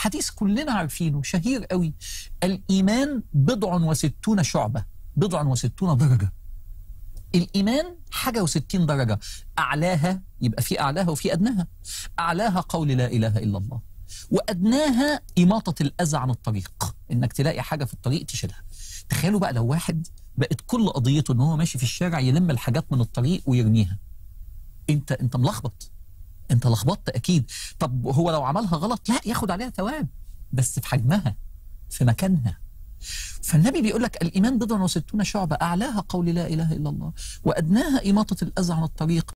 حديث كلنا عارفينه شهير قوي الإيمان بضع وستون شعبة بضع وستون درجة الإيمان حاجة وستين درجة أعلاها يبقى في أعلاها وفي أدناها أعلاها قول لا إله إلا الله وأدناها إماطة الأذى عن الطريق إنك تلاقي حاجة في الطريق تشيلها تخيلوا بقى لو واحد بقت كل قضيته إن هو ماشي في الشارع يلم الحاجات من الطريق ويرميها أنت أنت ملخبط انت لخبطت اكيد طب هو لو عملها غلط لا ياخد عليها ثواب بس في حجمها في مكانها فالنبي بيقول لك الايمان بضع وستون شعبه اعلاها قول لا اله الا الله وادناها اماطه الاذى عن الطريق